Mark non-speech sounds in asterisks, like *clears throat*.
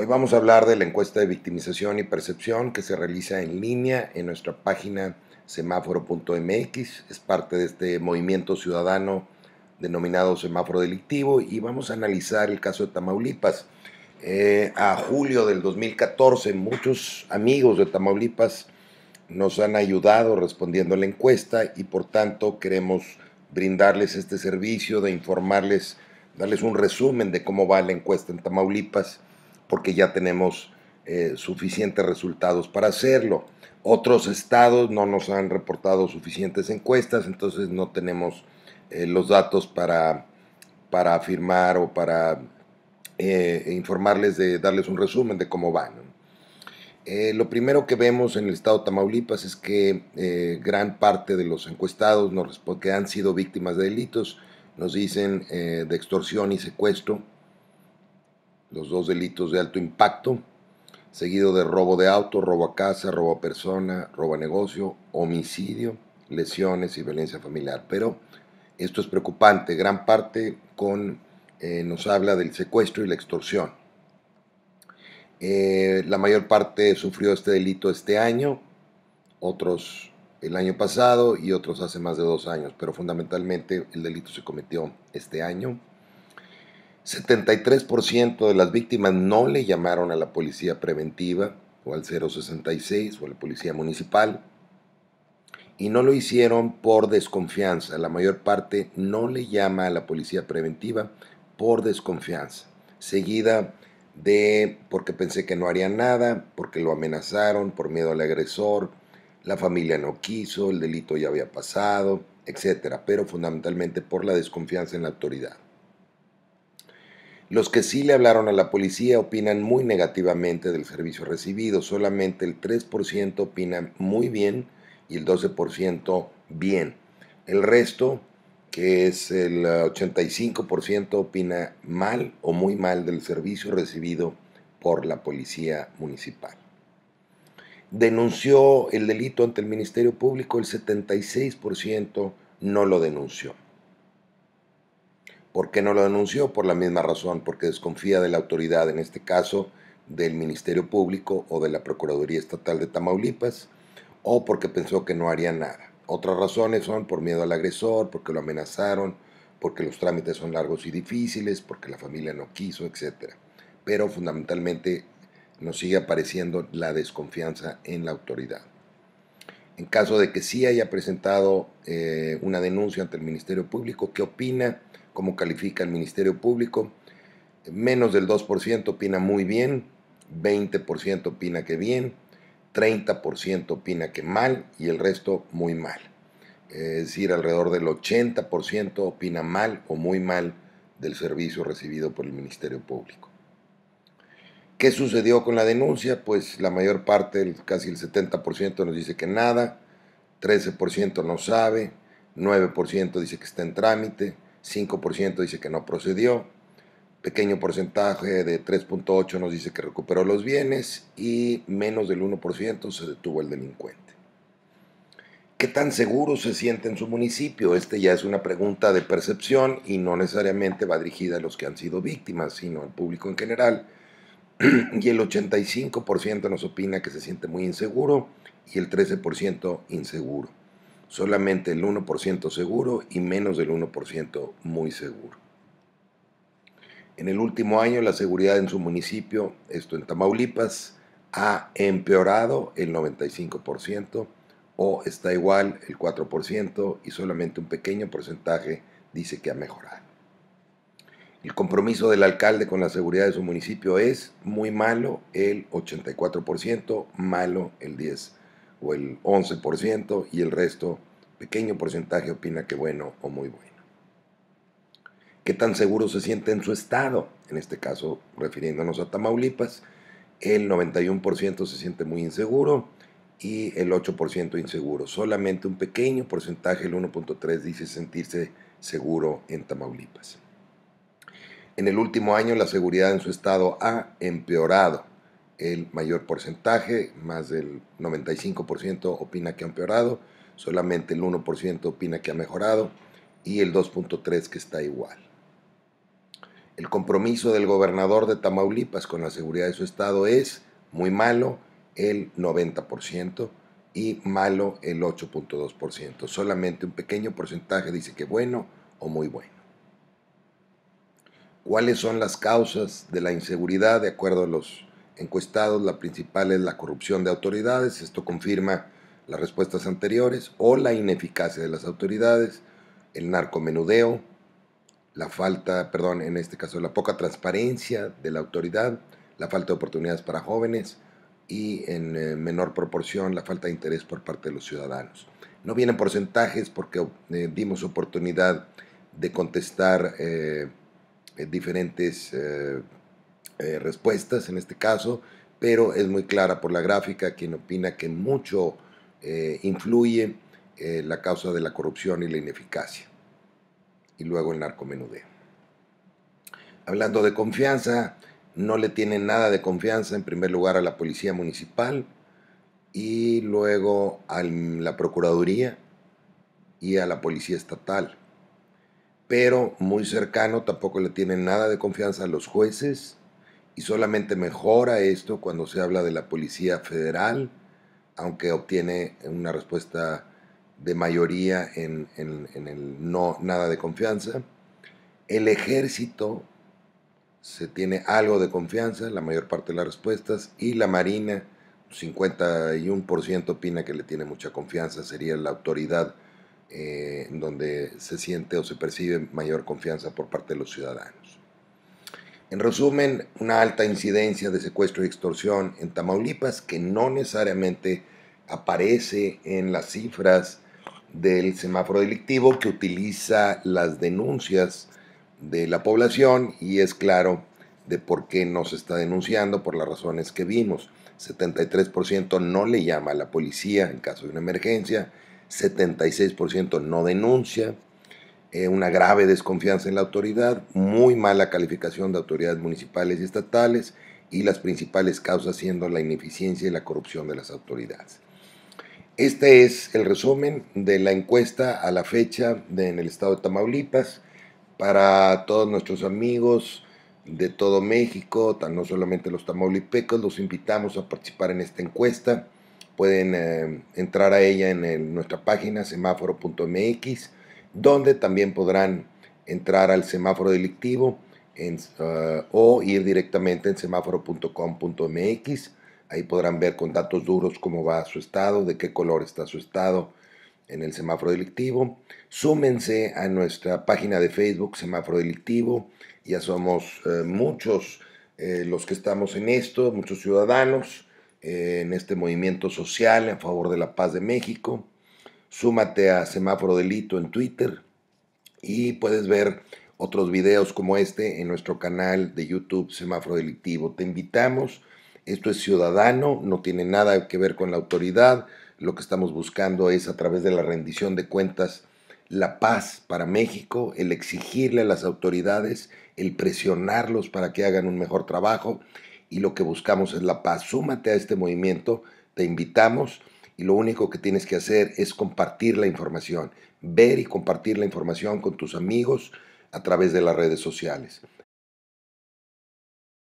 Hoy vamos a hablar de la encuesta de victimización y percepción que se realiza en línea en nuestra página semáforo.mx. Es parte de este movimiento ciudadano denominado semáforo delictivo y vamos a analizar el caso de Tamaulipas. Eh, a julio del 2014 muchos amigos de Tamaulipas nos han ayudado respondiendo a la encuesta y por tanto queremos brindarles este servicio de informarles, darles un resumen de cómo va la encuesta en Tamaulipas porque ya tenemos eh, suficientes resultados para hacerlo. Otros estados no nos han reportado suficientes encuestas, entonces no tenemos eh, los datos para, para afirmar o para eh, informarles de darles un resumen de cómo van. lo primero que vemos en el estado de Tamaulipas es que gran parte de los encuestados que han sido víctimas de delitos nos dicen de extorsión y secuestro los dos delitos de alto impacto, seguido de robo de auto, robo a casa, robo a persona, robo a negocio, homicidio, lesiones y violencia familiar. Pero esto es preocupante, gran parte con, eh, nos habla del secuestro y la extorsión. Eh, la mayor parte sufrió este delito este año, otros el año pasado y otros hace más de dos años, pero fundamentalmente el delito se cometió este año. 73% de las víctimas no le llamaron a la policía preventiva o al 066 o a la policía municipal y no lo hicieron por desconfianza. La mayor parte no le llama a la policía preventiva por desconfianza. Seguida de porque pensé que no haría nada, porque lo amenazaron, por miedo al agresor, la familia no quiso, el delito ya había pasado, etc. Pero fundamentalmente por la desconfianza en la autoridad. Los que sí le hablaron a la policía opinan muy negativamente del servicio recibido, solamente el 3% opina muy bien y el 12% bien. El resto, que es el 85%, opina mal o muy mal del servicio recibido por la policía municipal. Denunció el delito ante el Ministerio Público, el 76% no lo denunció. ¿Por qué no lo denunció? Por la misma razón, porque desconfía de la autoridad, en este caso del Ministerio Público o de la Procuraduría Estatal de Tamaulipas, o porque pensó que no haría nada. Otras razones son por miedo al agresor, porque lo amenazaron, porque los trámites son largos y difíciles, porque la familia no quiso, etc. Pero fundamentalmente nos sigue apareciendo la desconfianza en la autoridad. En caso de que sí haya presentado eh, una denuncia ante el Ministerio Público, ¿qué opina? cómo califica el Ministerio Público. Menos del 2% opina muy bien, 20% opina que bien, 30% opina que mal y el resto muy mal. Es decir, alrededor del 80% opina mal o muy mal del servicio recibido por el Ministerio Público. ¿Qué sucedió con la denuncia? Pues la mayor parte, casi el 70% nos dice que nada, 13% no sabe, 9% dice que está en trámite, 5% dice que no procedió, pequeño porcentaje de 3.8 nos dice que recuperó los bienes y menos del 1% se detuvo el delincuente. ¿Qué tan seguro se siente en su municipio? Este ya es una pregunta de percepción y no necesariamente va dirigida a los que han sido víctimas, sino al público en general. *clears throat* Y el 85% nos opina que se siente muy inseguro y el 13% inseguro solamente el 1% seguro y menos del 1% muy seguro. En el último año la seguridad en su municipio, esto en Tamaulipas, ha empeorado el 95% o está igual el 4% y solamente un pequeño porcentaje dice que ha mejorado. El compromiso del alcalde con la seguridad de su municipio es muy malo el 84%, malo el 10% o el 11% y el resto, pequeño porcentaje, opina que bueno o muy bueno. ¿Qué tan seguro se siente en su estado? En este caso, refiriéndonos a Tamaulipas, el 91% se siente muy inseguro y el 8% inseguro. Solamente un pequeño porcentaje, el 1.3%, dice sentirse seguro en Tamaulipas. En el último año la seguridad en su estado ha empeorado el mayor porcentaje, más del 95% opina que ha empeorado, solamente el 1% opina que ha mejorado y el 2.3% que está igual. El compromiso del gobernador de Tamaulipas con la seguridad de su estado es muy malo, el 90%, y malo el 8.2%. Solamente un pequeño porcentaje dice que bueno o muy bueno. ¿Cuáles son las causas de la inseguridad de acuerdo a los encuestados, la principal es la corrupción de autoridades, esto confirma las respuestas anteriores, o la ineficacia de las autoridades, el narcomenudeo, la falta, perdón, en este caso la poca transparencia de la autoridad, la falta de oportunidades para jóvenes y en eh, menor proporción la falta de interés por parte de los ciudadanos. No vienen porcentajes porque eh, dimos oportunidad de contestar eh, diferentes eh, respuestas en este caso, pero es muy clara por la gráfica quien opina que mucho eh, influye eh, la causa de la corrupción y la ineficacia. Y luego el narcomenudeo. Hablando de confianza, no le tienen nada de confianza en primer lugar a la Policía Municipal y luego a la Procuraduría y a la Policía Estatal. Pero muy cercano tampoco le tienen nada de confianza a los jueces y solamente mejora esto cuando se habla de la Policía Federal, aunque obtiene una respuesta de mayoría en, el no nada de confianza. El ejército se tiene algo de confianza, la mayor parte de las respuestas, y la Marina, 51% opina que le tiene mucha confianza, sería la autoridad eh, donde se siente o se percibe mayor confianza por parte de los ciudadanos. En resumen, una alta incidencia de secuestro y extorsión en Tamaulipas que no necesariamente aparece en las cifras del semáforo delictivo que utiliza las denuncias de la población y es claro de por qué no se está denunciando por las razones que vimos. 73% no le llama a la policía en caso de una emergencia, 76% no denuncia, eh, una grave desconfianza en la autoridad, muy mala calificación de autoridades municipales y estatales y las principales causas siendo la ineficiencia y la corrupción de las autoridades. Este es el resumen de la encuesta a la fecha en el estado de Tamaulipas para todos nuestros amigos de todo México, tan no solamente los tamaulipecos, los invitamos a participar en esta encuesta. Pueden eh, entrar a ella en, nuestra página semáforo.mx donde también podrán entrar al semáforo delictivo ah, o ir directamente en semáforo.com.mx. Ahí podrán ver con datos duros cómo va su estado, de qué color está su estado en el semáforo delictivo. Súmense a nuestra página de Facebook, semáforo delictivo. Ya somos eh, muchos eh, los que estamos en esto, muchos ciudadanos, eh, en este movimiento social en favor de la paz de México. Súmate a Semáforo Delito en Twitter y puedes ver otros videos como este en nuestro canal de YouTube Semáforo Delictivo. Te invitamos, esto es ciudadano, no tiene nada que ver con la autoridad, lo que estamos buscando es a través de la rendición de cuentas la paz para México, el exigirle a las autoridades, el presionarlos para que hagan un mejor trabajo y lo que buscamos es la paz. Súmate a este movimiento, te invitamos y lo único que tienes que hacer es compartir la información, ver y compartir la información con tus amigos a través de las redes sociales.